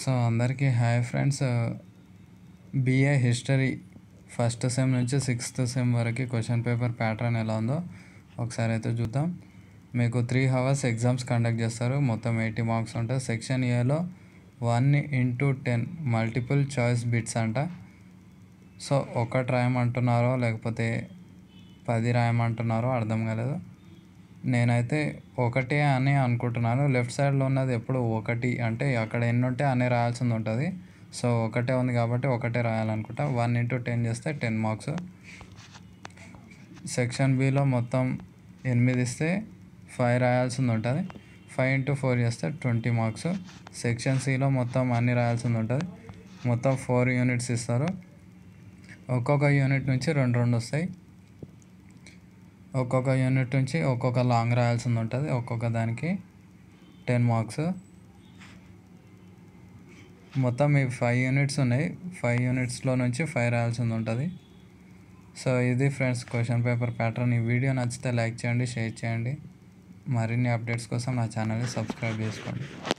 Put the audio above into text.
so అందరికీ hi friends BA history first sem నుంచి sixth sem వరకు క్వశ్చన్ పేపర్ ప్యాటర్న్ ఎలా ఉందో ఒకసారి అయితే చూద్దాం మీకు త్రీ హవర్స్ ఎగ్జామ్స్ కండక్ట్ చేస్తారు మొత్తం ఎయిటీ మార్క్స్ ఉంటాయి సెక్షన్ ఏలో one into ten multiple choice bits అంట సో ఒకటి రాయమంటున్నారో లేకపోతే పది రాయమంటున్నారో అర్థం కాలేదు నేనైతే ఒకటే అని అనుకుంటున్నాను లెఫ్ట్ సైడ్లో ఉన్నది ఎప్పుడు ఒకటి అంటే అక్కడ ఎన్ని ఉంటే అన్ని రాయాల్సింది ఉంటుంది సో ఒకటే ఉంది కాబట్టి ఒకటే రాయాలనుకుంటా వన్ ఇంటూ టెన్ చేస్తే టెన్ మార్క్స్ సెక్షన్ బిలో మొత్తం ఎనిమిది ఇస్తే ఫైవ్ రాయాల్సింది ఉంటుంది ఫైవ్ ఇంటూ ఫోర్ చేస్తే ట్వంటీ మార్క్స్ సెక్షన్ సిలో మొత్తం అన్ని రాయాల్సింది ఉంటుంది మొత్తం ఫోర్ యూనిట్స్ ఇస్తారు ఒక్కొక్క యూనిట్ నుంచి రెండు రెండు వస్తాయి ఒక్కొక్క యూనిట్ నుంచి ఒక్కొక్క లాంగ్ రాయాల్సింది ఉంటుంది ఒక్కొక్క దానికి టెన్ మార్క్స్ మొత్తం మీ ఫైవ్ యూనిట్స్ ఉన్నాయి ఫైవ్ యూనిట్స్లో నుంచి ఫైవ్ రాయాల్సింది ఉంటుంది సో ఇది ఫ్రెండ్స్ క్వశ్చన్ పేపర్ ప్యాటర్న్ ఈ వీడియో నచ్చితే లైక్ చేయండి షేర్ చేయండి మరిన్ని అప్డేట్స్ కోసం నా ఛానల్ని సబ్స్క్రైబ్ చేసుకోండి